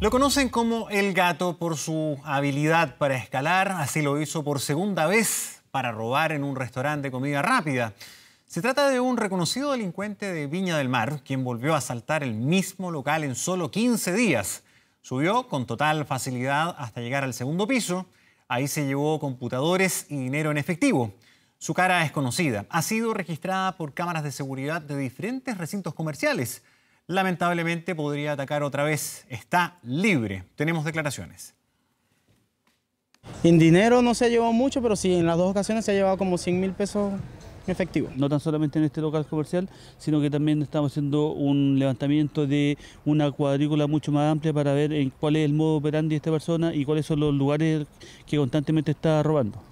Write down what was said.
Lo conocen como el gato por su habilidad para escalar, así lo hizo por segunda vez para robar en un restaurante de comida rápida. Se trata de un reconocido delincuente de Viña del Mar, quien volvió a asaltar el mismo local en solo 15 días. Subió con total facilidad hasta llegar al segundo piso. Ahí se llevó computadores y dinero en efectivo. Su cara es conocida. Ha sido registrada por cámaras de seguridad de diferentes recintos comerciales lamentablemente podría atacar otra vez. Está libre. Tenemos declaraciones. En dinero no se ha llevado mucho, pero sí, en las dos ocasiones se ha llevado como 100 mil pesos efectivo. No tan solamente en este local comercial, sino que también estamos haciendo un levantamiento de una cuadrícula mucho más amplia para ver en cuál es el modo operandi de esta persona y cuáles son los lugares que constantemente está robando.